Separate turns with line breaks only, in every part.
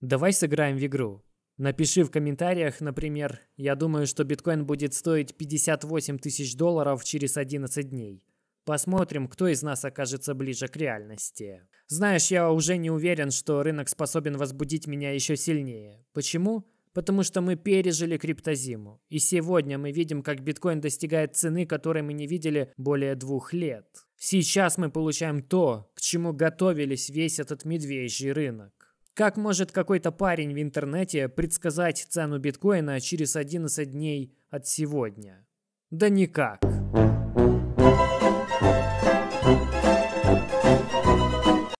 Давай сыграем в игру. Напиши в комментариях, например, я думаю, что биткоин будет стоить 58 тысяч долларов через 11 дней. Посмотрим, кто из нас окажется ближе к реальности. Знаешь, я уже не уверен, что рынок способен возбудить меня еще сильнее. Почему? Потому что мы пережили криптозиму. И сегодня мы видим, как биткоин достигает цены, которой мы не видели более двух лет. Сейчас мы получаем то, к чему готовились весь этот медвежий рынок. Как может какой-то парень в интернете предсказать цену биткоина через 11 дней от сегодня? Да никак.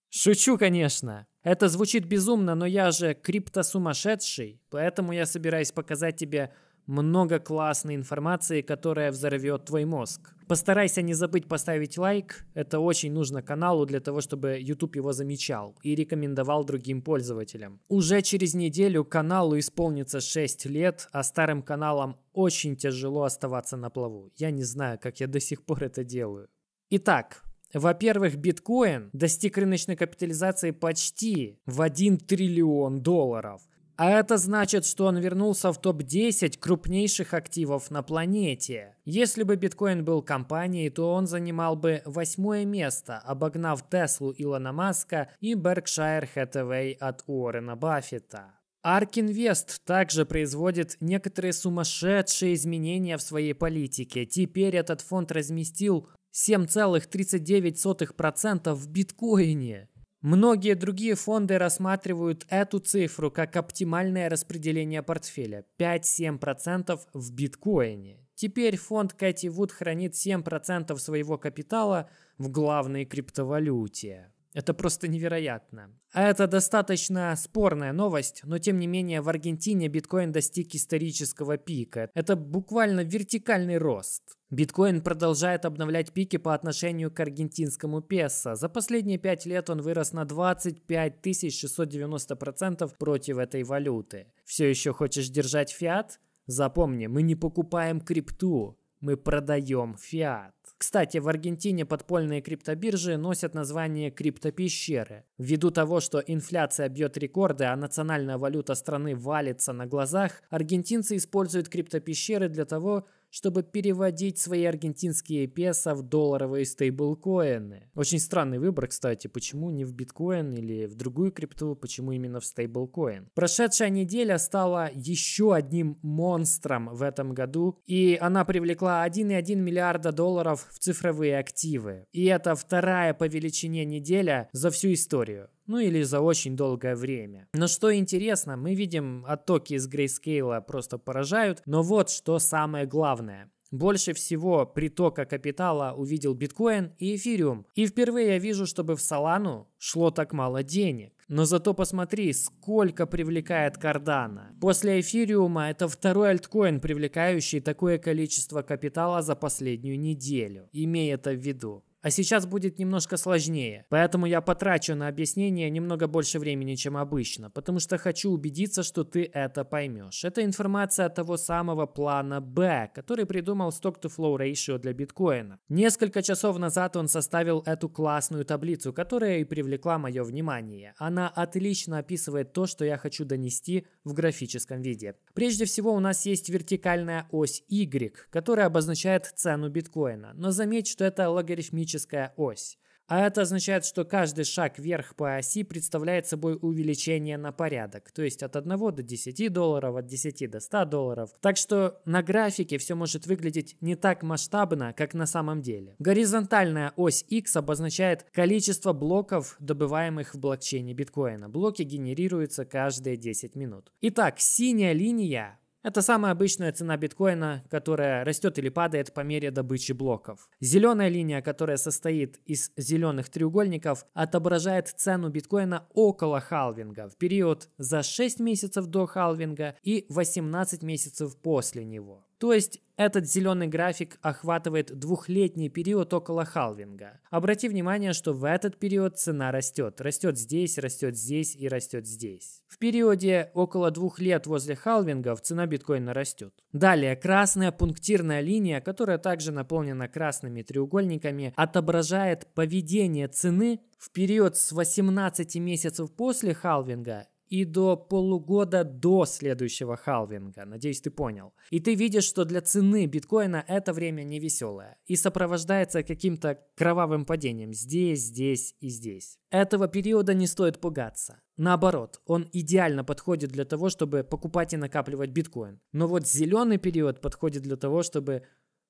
Шучу, конечно. Это звучит безумно, но я же крипто сумасшедший, поэтому я собираюсь показать тебе много классной информации, которая взорвет твой мозг. Постарайся не забыть поставить лайк, это очень нужно каналу для того, чтобы YouTube его замечал и рекомендовал другим пользователям. Уже через неделю каналу исполнится 6 лет, а старым каналам очень тяжело оставаться на плаву. Я не знаю, как я до сих пор это делаю. Итак, во-первых, биткоин достиг рыночной капитализации почти в 1 триллион долларов. А это значит, что он вернулся в топ-10 крупнейших активов на планете. Если бы биткоин был компанией, то он занимал бы восьмое место, обогнав Теслу Илона Маска и Berkshire Hathaway от Уоррена Баффета. Арк Инвест также производит некоторые сумасшедшие изменения в своей политике. Теперь этот фонд разместил 7,39% в биткоине. Многие другие фонды рассматривают эту цифру как оптимальное распределение портфеля – 5-7% в биткоине. Теперь фонд Кэти Вуд хранит 7% своего капитала в главной криптовалюте. Это просто невероятно. А Это достаточно спорная новость, но тем не менее в Аргентине биткоин достиг исторического пика. Это буквально вертикальный рост. Биткоин продолжает обновлять пики по отношению к аргентинскому песо. За последние 5 лет он вырос на 25 690% против этой валюты. Все еще хочешь держать фиат? Запомни, мы не покупаем крипту, мы продаем фиат. Кстати, в Аргентине подпольные криптобиржи носят название криптопещеры. Ввиду того, что инфляция бьет рекорды, а национальная валюта страны валится на глазах, аргентинцы используют криптопещеры для того, чтобы переводить свои аргентинские песо в долларовые стейблкоины. Очень странный выбор, кстати, почему не в биткоин или в другую крипту, почему именно в стейблкоин. Прошедшая неделя стала еще одним монстром в этом году, и она привлекла 1,1 миллиарда долларов в цифровые активы. И это вторая по величине неделя за всю историю ну или за очень долгое время. Но что интересно, мы видим оттоки из грейскейла просто поражают, но вот что самое главное. Больше всего притока капитала увидел биткоин и эфириум. И впервые я вижу, чтобы в Солану шло так мало денег. Но зато посмотри, сколько привлекает Кардана. После эфириума это второй альткоин, привлекающий такое количество капитала за последнюю неделю. Имей это в виду. А сейчас будет немножко сложнее. Поэтому я потрачу на объяснение немного больше времени, чем обычно, потому что хочу убедиться, что ты это поймешь. Это информация от того самого плана B, который придумал Stock-to-Flow Ratio для биткоина. Несколько часов назад он составил эту классную таблицу, которая и привлекла мое внимание. Она отлично описывает то, что я хочу донести в графическом виде. Прежде всего у нас есть вертикальная ось Y, которая обозначает цену биткоина. Но заметь, что это логарифмическая ellиптическая ось. А это означает, что каждый шаг вверх по оси представляет собой увеличение на порядок, то есть от 1 до 10 долларов, от 10 до 100 долларов. Так что на графике все может выглядеть не так масштабно, как на самом деле. Горизонтальная ось X обозначает количество блоков, добываемых в блокчейне биткоина. Блоки генерируются каждые 10 минут. Итак, синяя линия это самая обычная цена биткоина, которая растет или падает по мере добычи блоков. Зеленая линия, которая состоит из зеленых треугольников, отображает цену биткоина около халвинга в период за 6 месяцев до халвинга и 18 месяцев после него. То есть этот зеленый график охватывает двухлетний период около халвинга. Обрати внимание, что в этот период цена растет. Растет здесь, растет здесь и растет здесь. В периоде около двух лет возле халвингов цена биткоина растет. Далее, красная пунктирная линия, которая также наполнена красными треугольниками, отображает поведение цены в период с 18 месяцев после халвинга и до полугода до следующего халвинга. Надеюсь, ты понял. И ты видишь, что для цены биткоина это время не веселое и сопровождается каким-то кровавым падением здесь, здесь и здесь. Этого периода не стоит пугаться. Наоборот, он идеально подходит для того, чтобы покупать и накапливать биткоин. Но вот зеленый период подходит для того, чтобы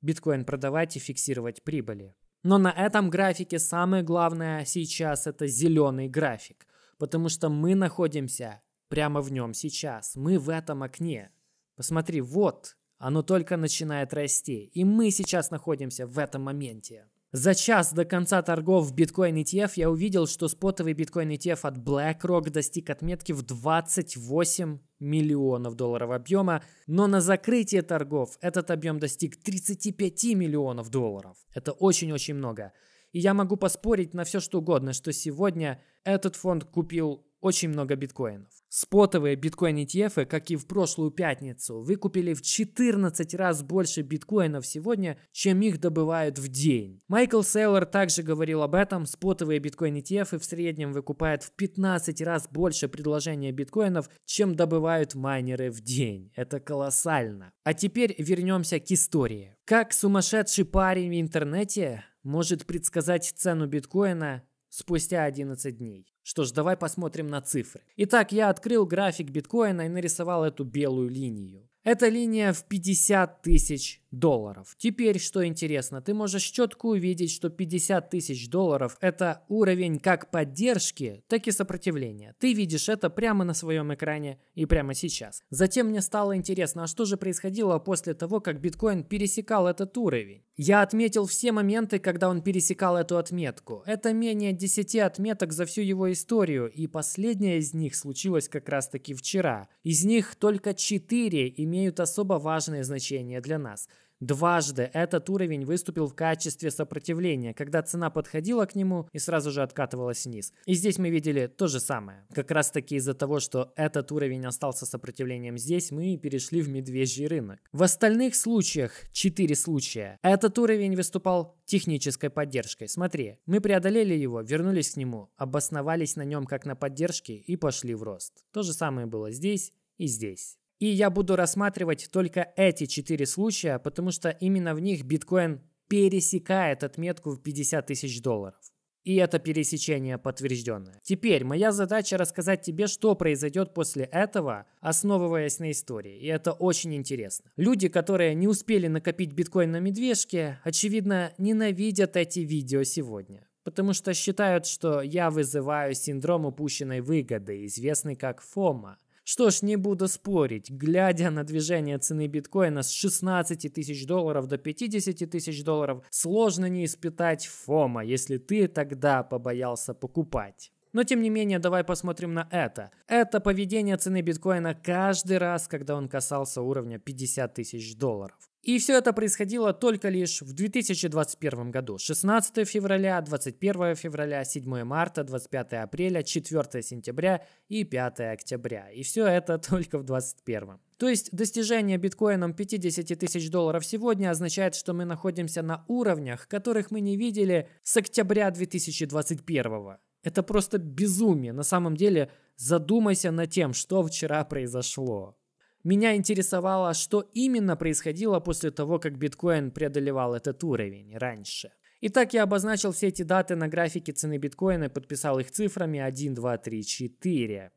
биткоин продавать и фиксировать прибыли. Но на этом графике самое главное сейчас это зеленый график потому что мы находимся прямо в нем сейчас. Мы в этом окне. Посмотри, вот, оно только начинает расти, и мы сейчас находимся в этом моменте. За час до конца торгов в биткоин ETF я увидел, что спотовый биткоин ETF от BlackRock достиг отметки в 28 миллионов долларов объема, но на закрытие торгов этот объем достиг 35 миллионов долларов. Это очень-очень много. И я могу поспорить на все что угодно, что сегодня этот фонд купил очень много биткоинов. Спотовые биткоин ETF, как и в прошлую пятницу, выкупили в 14 раз больше биткоинов сегодня, чем их добывают в день. Майкл Сейлор также говорил об этом. Спотовые биткоин ETF в среднем выкупают в 15 раз больше предложения биткоинов, чем добывают майнеры в день. Это колоссально. А теперь вернемся к истории. Как сумасшедший парень в интернете может предсказать цену биткоина спустя 11 дней. Что ж, давай посмотрим на цифры. Итак, я открыл график биткоина и нарисовал эту белую линию. Эта линия в 50 тысяч долларов. Теперь, что интересно, ты можешь четко увидеть, что 50 тысяч долларов – это уровень как поддержки, так и сопротивления. Ты видишь это прямо на своем экране и прямо сейчас. Затем мне стало интересно, а что же происходило после того, как биткоин пересекал этот уровень? Я отметил все моменты, когда он пересекал эту отметку. Это менее 10 отметок за всю его историю, и последняя из них случилась как раз-таки вчера. Из них только 4 имеют особо важное значение для нас – Дважды этот уровень выступил в качестве сопротивления, когда цена подходила к нему и сразу же откатывалась вниз. И здесь мы видели то же самое. Как раз таки из-за того, что этот уровень остался сопротивлением здесь, мы и перешли в медвежий рынок. В остальных случаях, 4 случая, этот уровень выступал технической поддержкой. Смотри, мы преодолели его, вернулись к нему, обосновались на нем как на поддержке и пошли в рост. То же самое было здесь и здесь. И я буду рассматривать только эти четыре случая, потому что именно в них биткоин пересекает отметку в 50 тысяч долларов. И это пересечение подтвержденное. Теперь моя задача рассказать тебе, что произойдет после этого, основываясь на истории. И это очень интересно. Люди, которые не успели накопить биткоин на медвежке, очевидно, ненавидят эти видео сегодня. Потому что считают, что я вызываю синдром упущенной выгоды, известный как ФОМА – что ж, не буду спорить, глядя на движение цены биткоина с 16 тысяч долларов до 50 тысяч долларов, сложно не испытать фома, если ты тогда побоялся покупать. Но тем не менее, давай посмотрим на это. Это поведение цены биткоина каждый раз, когда он касался уровня 50 тысяч долларов. И все это происходило только лишь в 2021 году. 16 февраля, 21 февраля, 7 марта, 25 апреля, 4 сентября и 5 октября. И все это только в 2021. То есть достижение биткоином 50 тысяч долларов сегодня означает, что мы находимся на уровнях, которых мы не видели с октября 2021. Это просто безумие. На самом деле задумайся над тем, что вчера произошло. Меня интересовало, что именно происходило после того, как биткоин преодолевал этот уровень раньше. Итак, я обозначил все эти даты на графике цены биткоина и подписал их цифрами 1, 2, 3, 4.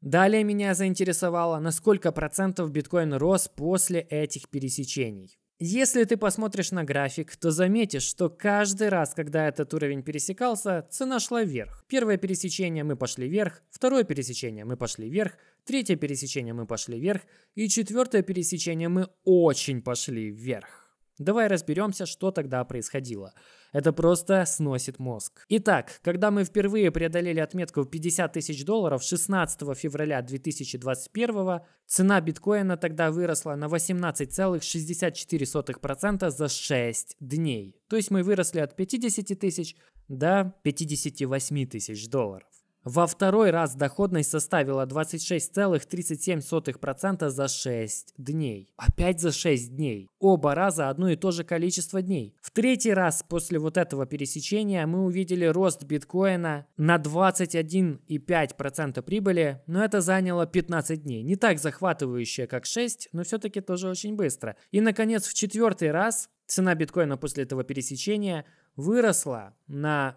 Далее меня заинтересовало, на сколько процентов биткоин рос после этих пересечений. Если ты посмотришь на график, то заметишь, что каждый раз, когда этот уровень пересекался, цена шла вверх. Первое пересечение мы пошли вверх, второе пересечение мы пошли вверх, третье пересечение мы пошли вверх и четвертое пересечение мы очень пошли вверх. Давай разберемся, что тогда происходило. Это просто сносит мозг. Итак, когда мы впервые преодолели отметку в 50 тысяч долларов 16 февраля 2021, цена биткоина тогда выросла на 18,64% за 6 дней. То есть мы выросли от 50 тысяч до 58 тысяч долларов. Во второй раз доходность составила 26,37% за 6 дней. Опять за 6 дней. Оба раза одно и то же количество дней. В третий раз после вот этого пересечения мы увидели рост биткоина на 21,5% прибыли, но это заняло 15 дней. Не так захватывающе, как 6, но все-таки тоже очень быстро. И, наконец, в четвертый раз цена биткоина после этого пересечения выросла на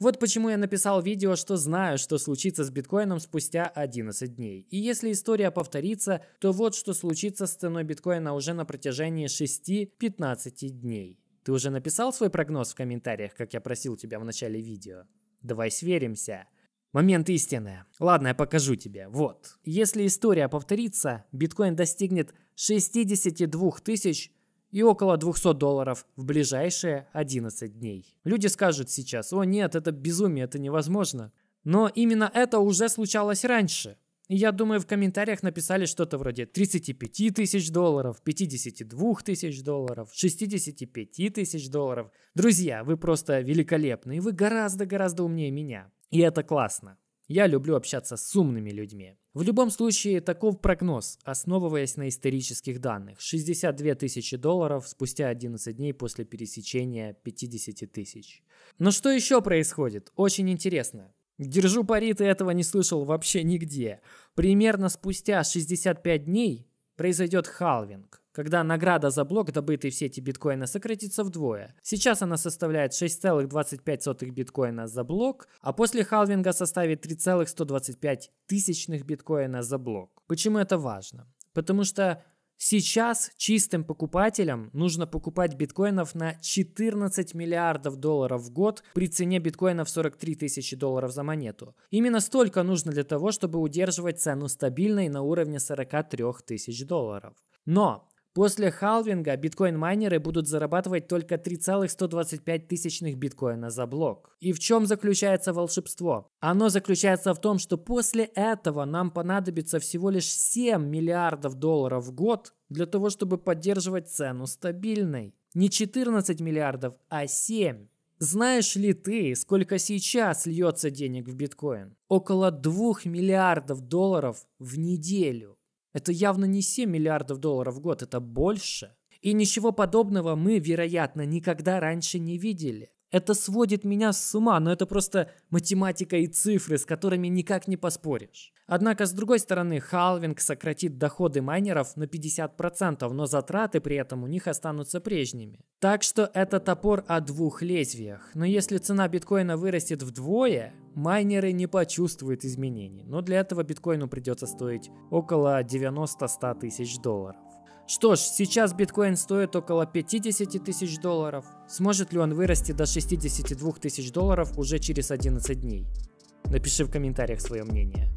Вот почему я написал видео, что знаю, что случится с биткоином спустя 11 дней. И если история повторится, то вот что случится с ценой биткоина уже на протяжении 6-15 дней. Ты уже написал свой прогноз в комментариях, как я просил тебя в начале видео? Давай сверимся. Момент истины. Ладно, я покажу тебе. Вот. Если история повторится, биткоин достигнет 62 тысяч и около 200 долларов в ближайшие 11 дней. Люди скажут сейчас, о нет, это безумие, это невозможно. Но именно это уже случалось раньше. И я думаю, в комментариях написали что-то вроде 35 тысяч долларов, 52 тысяч долларов, 65 тысяч долларов. Друзья, вы просто великолепны, и вы гораздо-гораздо умнее меня. И это классно. Я люблю общаться с умными людьми. В любом случае, таков прогноз, основываясь на исторических данных. 62 тысячи долларов спустя 11 дней после пересечения 50 тысяч. Но что еще происходит? Очень интересно. Держу пари, ты этого не слышал вообще нигде. Примерно спустя 65 дней произойдет халвинг, когда награда за блок, добытый в сети биткоина, сократится вдвое. Сейчас она составляет 6,25 биткоина за блок, а после халвинга составит 3,125 тысячных биткоина за блок. Почему это важно? Потому что Сейчас чистым покупателям нужно покупать биткоинов на 14 миллиардов долларов в год при цене биткоинов 43 тысячи долларов за монету. Именно столько нужно для того, чтобы удерживать цену стабильной на уровне 43 тысяч долларов. Но После халвинга биткоин-майнеры будут зарабатывать только 3,125 тысячных биткоина за блок. И в чем заключается волшебство? Оно заключается в том, что после этого нам понадобится всего лишь 7 миллиардов долларов в год для того, чтобы поддерживать цену стабильной. Не 14 миллиардов, а 7. Знаешь ли ты, сколько сейчас льется денег в биткоин? Около 2 миллиардов долларов в неделю. Это явно не 7 миллиардов долларов в год, это больше. И ничего подобного мы, вероятно, никогда раньше не видели. Это сводит меня с ума, но это просто математика и цифры, с которыми никак не поспоришь. Однако, с другой стороны, халвинг сократит доходы майнеров на 50%, но затраты при этом у них останутся прежними. Так что это топор о двух лезвиях. Но если цена биткоина вырастет вдвое, майнеры не почувствуют изменений. Но для этого биткоину придется стоить около 90-100 тысяч долларов. Что ж, сейчас биткоин стоит около 50 тысяч долларов. Сможет ли он вырасти до 62 тысяч долларов уже через 11 дней? Напиши в комментариях свое мнение.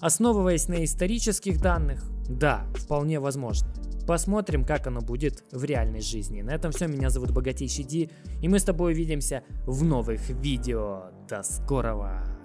Основываясь на исторических данных, да, вполне возможно. Посмотрим, как оно будет в реальной жизни. На этом все. Меня зовут Богатейший Ди, и мы с тобой увидимся в новых видео. До скорого!